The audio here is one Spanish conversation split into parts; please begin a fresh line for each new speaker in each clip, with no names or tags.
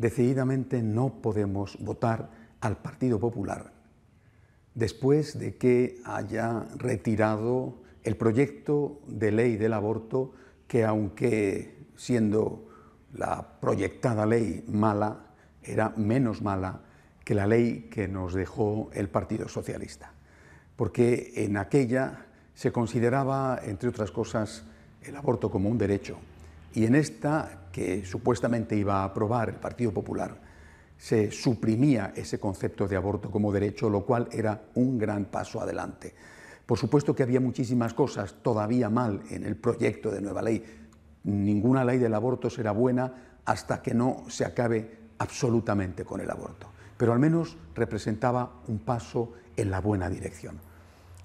decididamente no podemos votar al Partido Popular después de que haya retirado el proyecto de ley del aborto que aunque siendo la proyectada ley mala, era menos mala que la ley que nos dejó el Partido Socialista. Porque en aquella se consideraba, entre otras cosas, el aborto como un derecho y en esta, que supuestamente iba a aprobar el Partido Popular, se suprimía ese concepto de aborto como derecho, lo cual era un gran paso adelante. Por supuesto que había muchísimas cosas todavía mal en el proyecto de nueva ley. Ninguna ley del aborto será buena hasta que no se acabe absolutamente con el aborto. Pero al menos representaba un paso en la buena dirección.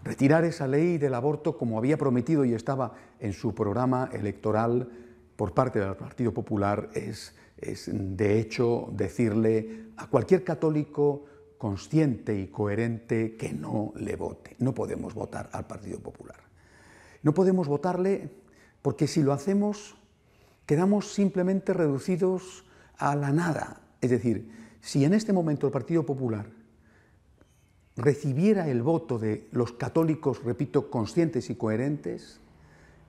Retirar esa ley del aborto como había prometido y estaba en su programa electoral por parte del Partido Popular es, es, de hecho, decirle a cualquier católico consciente y coherente que no le vote. No podemos votar al Partido Popular. No podemos votarle porque si lo hacemos quedamos simplemente reducidos a la nada. Es decir, si en este momento el Partido Popular recibiera el voto de los católicos, repito, conscientes y coherentes,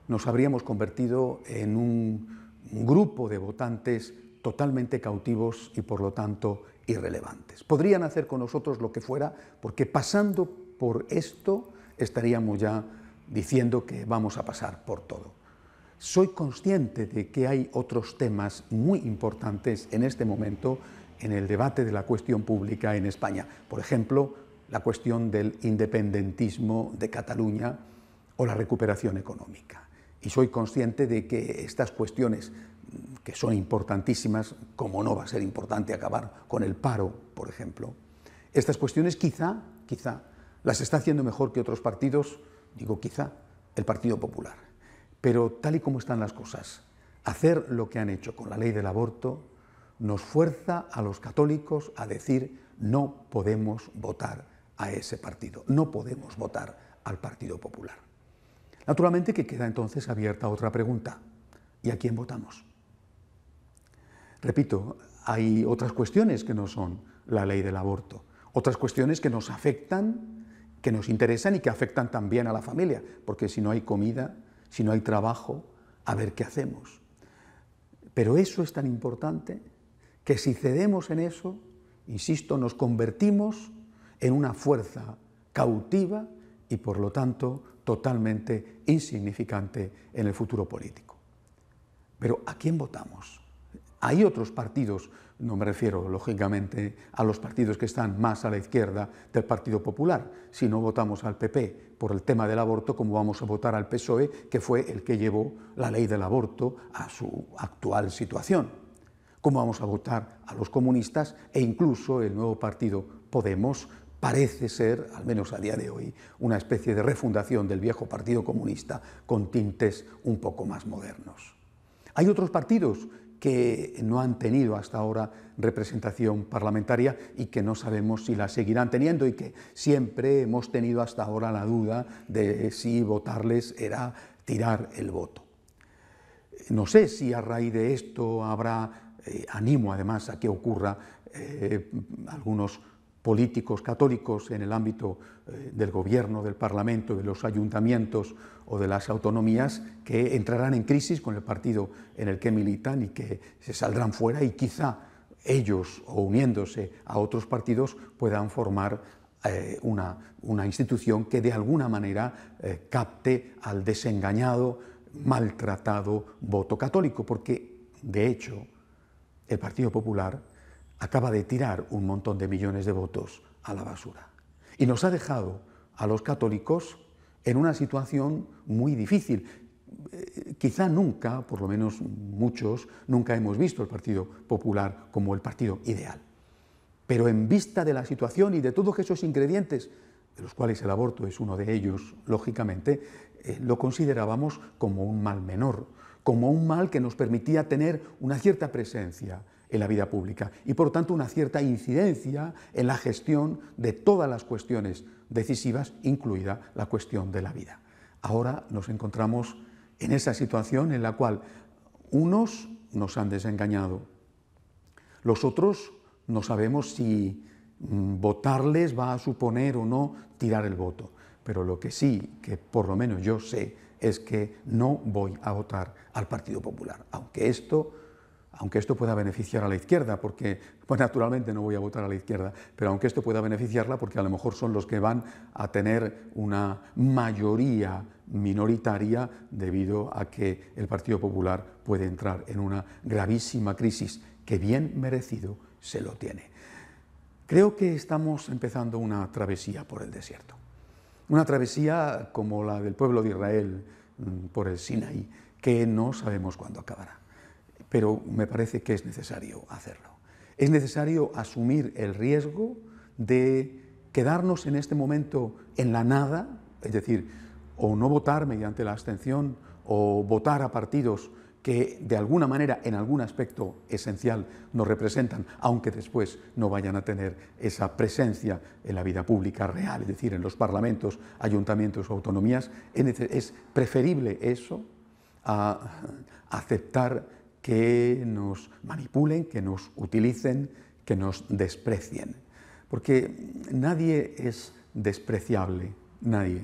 nos habríamos convertido en un grupo de votantes totalmente cautivos y por lo tanto irrelevantes. Podrían hacer con nosotros lo que fuera, porque pasando por esto estaríamos ya diciendo que vamos a pasar por todo. Soy consciente de que hay otros temas muy importantes en este momento en el debate de la cuestión pública en España. Por ejemplo, la cuestión del independentismo de Cataluña o la recuperación económica. Y soy consciente de que estas cuestiones mm, que son importantísimas, como no va a ser importante acabar con el paro, por ejemplo, estas cuestiones quizá, quizá, las está haciendo mejor que otros partidos, digo quizá, el Partido Popular. Pero tal y como están las cosas, hacer lo que han hecho con la ley del aborto nos fuerza a los católicos a decir no podemos votar a ese partido, no podemos votar al Partido Popular. Naturalmente que queda entonces abierta otra pregunta. ¿Y a quién votamos? Repito, hay otras cuestiones que no son la ley del aborto, otras cuestiones que nos afectan, que nos interesan y que afectan también a la familia, porque si no hay comida, si no hay trabajo, a ver qué hacemos. Pero eso es tan importante que si cedemos en eso, insisto, nos convertimos en una fuerza cautiva y por lo tanto totalmente insignificante en el futuro político. Pero ¿a quién votamos? Hay otros partidos, no me refiero lógicamente a los partidos que están más a la izquierda del Partido Popular. Si no votamos al PP por el tema del aborto, como vamos a votar al PSOE, que fue el que llevó la ley del aborto a su actual situación? ¿Cómo vamos a votar a los comunistas e incluso el nuevo partido Podemos parece ser, al menos a día de hoy, una especie de refundación del viejo Partido Comunista con tintes un poco más modernos. Hay otros partidos que no han tenido hasta ahora representación parlamentaria y que no sabemos si la seguirán teniendo y que siempre hemos tenido hasta ahora la duda de si votarles era tirar el voto. No sé si a raíz de esto habrá, eh, animo además a que ocurra eh, algunos políticos católicos en el ámbito eh, del gobierno, del parlamento, de los ayuntamientos o de las autonomías que entrarán en crisis con el partido en el que militan y que se saldrán fuera y quizá ellos o uniéndose a otros partidos puedan formar eh, una, institución que de alguna manera eh, capte al desengañado, maltratado voto católico, porque de hecho el Partido Popular acaba de tirar un montón de millones de votos a la basura. Y nos ha dejado a los católicos en una situación muy difícil. Eh, quizá nunca, por lo menos muchos, nunca hemos visto el Partido Popular como el partido ideal. Pero en vista de la situación y de todos esos ingredientes, de los cuales el aborto es uno de ellos, lógicamente, eh, lo considerábamos como un mal menor, como un mal que nos permitía tener una cierta presencia, en la vida pública y por tanto una cierta incidencia en la gestión de todas las cuestiones decisivas, incluida la cuestión de la vida. Ahora nos encontramos en esa situación en la cual unos nos han desengañado, los otros no sabemos si mm, votarles va a suponer o no tirar el voto, pero lo que sí, que por lo menos yo sé, es que no voy a votar al Partido Popular, aunque esto aunque esto pueda beneficiar a la izquierda, porque pues naturalmente no voy a votar a la izquierda, pero aunque esto pueda beneficiarla, porque a lo mejor son los que van a tener una mayoría minoritaria debido a que el Partido Popular puede entrar en una gravísima crisis que bien merecido se lo tiene. Creo que estamos empezando una travesía por el desierto, una travesía como la del pueblo de Israel mm, por el Sinaí, que no sabemos cuándo acabará pero me parece que es necesario hacerlo. Es necesario asumir el riesgo de quedarnos en este momento en la nada, es decir, o no votar mediante la abstención o votar a partidos que de alguna manera, en algún aspecto esencial, nos representan, aunque después no vayan a tener esa presencia en la vida pública real, es decir, en los parlamentos, ayuntamientos o autonomías, es preferible eso a aceptar que nos manipulen, que nos utilicen, que nos desprecien. Porque nadie es despreciable, nadie.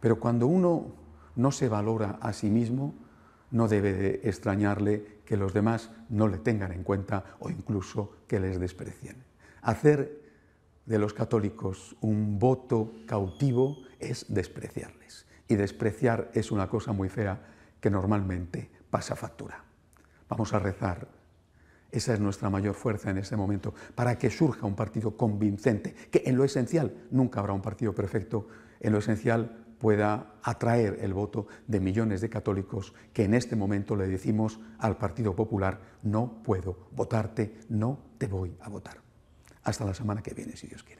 Pero cuando uno no se valora a sí mismo, no debe de extrañarle que los demás no le tengan en cuenta o incluso que les desprecien. Hacer de los católicos un voto cautivo es despreciarles. Y despreciar es una cosa muy fea que normalmente pasa factura. Vamos a rezar. Esa es nuestra mayor fuerza en este momento, para que surja un partido convincente, que en lo esencial nunca habrá un partido perfecto, en lo esencial pueda atraer el voto de millones de católicos que en este momento le decimos al Partido Popular, no puedo votarte, no te voy a votar. Hasta la semana que viene, si Dios quiere.